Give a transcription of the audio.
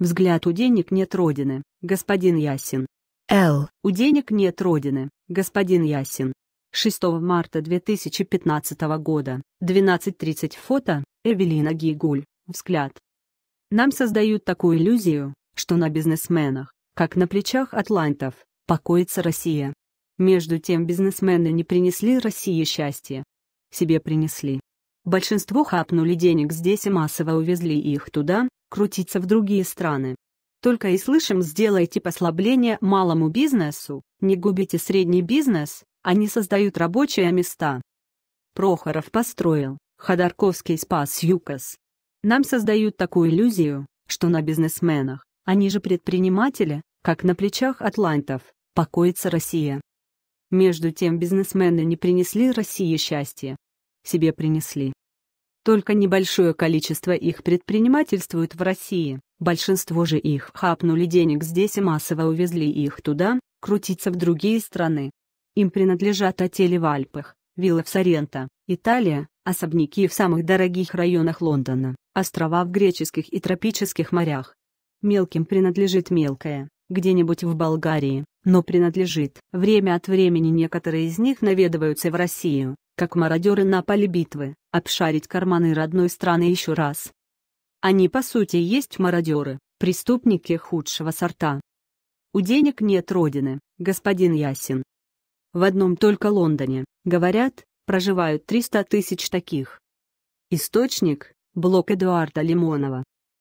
Взгляд у денег нет родины, господин Ясин. Л. У денег нет родины, господин Ясин. 6 марта 2015 года, 12.30 фото, Эвелина Гигуль, взгляд. Нам создают такую иллюзию, что на бизнесменах, как на плечах атлантов, покоится Россия. Между тем бизнесмены не принесли России счастья. Себе принесли. Большинство хапнули денег здесь и массово увезли их туда, крутиться в другие страны. Только и слышим «сделайте послабление малому бизнесу», «не губите средний бизнес», они создают рабочие места. Прохоров построил, Ходорковский спас ЮКОС. Нам создают такую иллюзию, что на бизнесменах, они же предприниматели, как на плечах атлантов, покоится Россия. Между тем бизнесмены не принесли России счастья. Себе принесли. Только небольшое количество их предпринимательствует в России, большинство же их хапнули денег здесь и массово увезли их туда, крутиться в другие страны. Им принадлежат отели в Альпах, виллы в Соренто, Италия, особняки в самых дорогих районах Лондона, острова в греческих и тропических морях. Мелким принадлежит мелкое, где-нибудь в Болгарии, но принадлежит. Время от времени некоторые из них наведываются в Россию, как мародеры на поле битвы, обшарить карманы родной страны еще раз. Они по сути есть мародеры, преступники худшего сорта. У денег нет родины, господин Ясин. В одном только Лондоне, говорят, проживают 300 тысяч таких. Источник – блок Эдуарда Лимонова.